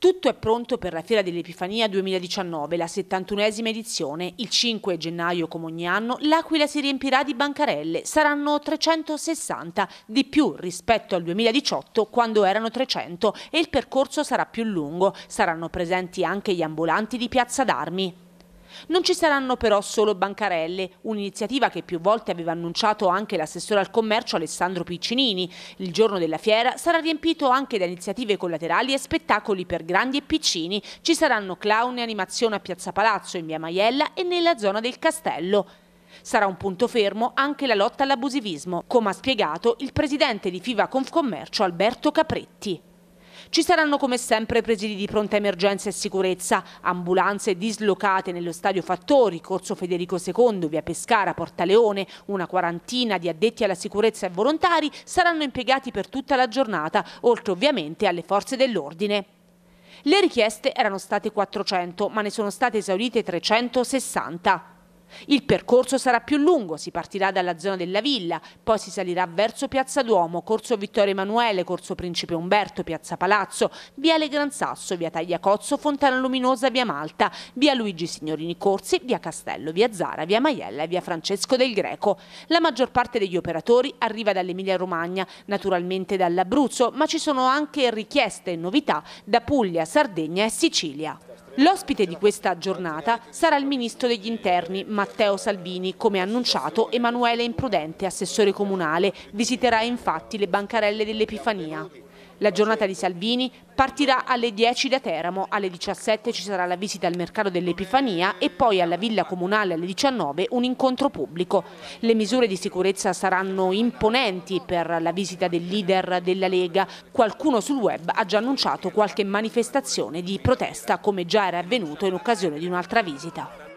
Tutto è pronto per la Fiera dell'Epifania 2019, la 71esima edizione. Il 5 gennaio, come ogni anno, l'Aquila si riempirà di bancarelle. Saranno 360, di più rispetto al 2018, quando erano 300, e il percorso sarà più lungo. Saranno presenti anche gli ambulanti di Piazza d'Armi. Non ci saranno però solo bancarelle, un'iniziativa che più volte aveva annunciato anche l'assessore al commercio Alessandro Piccinini. Il giorno della fiera sarà riempito anche da iniziative collaterali e spettacoli per grandi e piccini. Ci saranno clown e animazione a Piazza Palazzo, in via Maiella e nella zona del Castello. Sarà un punto fermo anche la lotta all'abusivismo, come ha spiegato il presidente di FIVA Confcommercio Alberto Capretti. Ci saranno come sempre presidi di pronta emergenza e sicurezza, ambulanze dislocate nello stadio Fattori, Corso Federico II, via Pescara, Portaleone, una quarantina di addetti alla sicurezza e volontari saranno impiegati per tutta la giornata, oltre ovviamente alle forze dell'ordine. Le richieste erano state 400, ma ne sono state esaurite 360. Il percorso sarà più lungo, si partirà dalla zona della villa, poi si salirà verso Piazza Duomo, Corso Vittorio Emanuele, Corso Principe Umberto, Piazza Palazzo, Viale Gran Sasso, Via Tagliacozzo, Fontana Luminosa, Via Malta, Via Luigi Signorini Corsi, Via Castello, Via Zara, Via Maiella e Via Francesco del Greco. La maggior parte degli operatori arriva dall'Emilia Romagna, naturalmente dall'Abruzzo, ma ci sono anche richieste e novità da Puglia, Sardegna e Sicilia. L'ospite di questa giornata sarà il ministro degli interni Matteo Salvini, come annunciato Emanuele Imprudente, assessore comunale, visiterà infatti le bancarelle dell'Epifania. La giornata di Salvini partirà alle 10 da Teramo, alle 17 ci sarà la visita al mercato dell'Epifania e poi alla Villa Comunale alle 19 un incontro pubblico. Le misure di sicurezza saranno imponenti per la visita del leader della Lega. Qualcuno sul web ha già annunciato qualche manifestazione di protesta come già era avvenuto in occasione di un'altra visita.